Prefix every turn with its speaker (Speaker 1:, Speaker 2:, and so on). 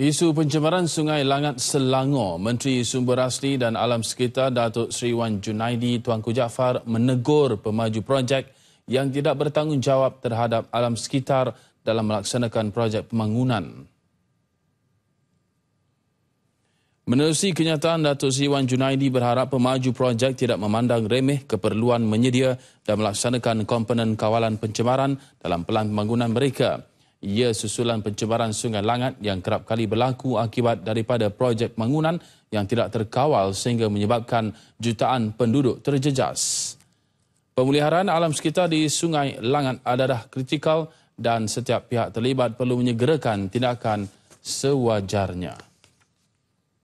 Speaker 1: Isu pencemaran Sungai Langat Selangor, Menteri Sumber Asli dan Alam Sekitar Datuk Seri Wan Junaidi Tuanku Jaafar menegur pemaju projek yang tidak bertanggungjawab terhadap alam sekitar dalam melaksanakan projek pembangunan. Menerusi kenyataan Datuk Seri Wan Junaidi berharap pemaju projek tidak memandang remeh keperluan menyedia dan melaksanakan komponen kawalan pencemaran dalam pelan pembangunan mereka ia susulan pencemaran Sungai Langat yang kerap kali berlaku akibat daripada projek bangunan yang tidak terkawal sehingga menyebabkan jutaan penduduk terjejas. Pemuliharaan alam sekitar di Sungai Langat adalah kritikal dan setiap pihak terlibat perlu menyegerakan tindakan sewajarnya.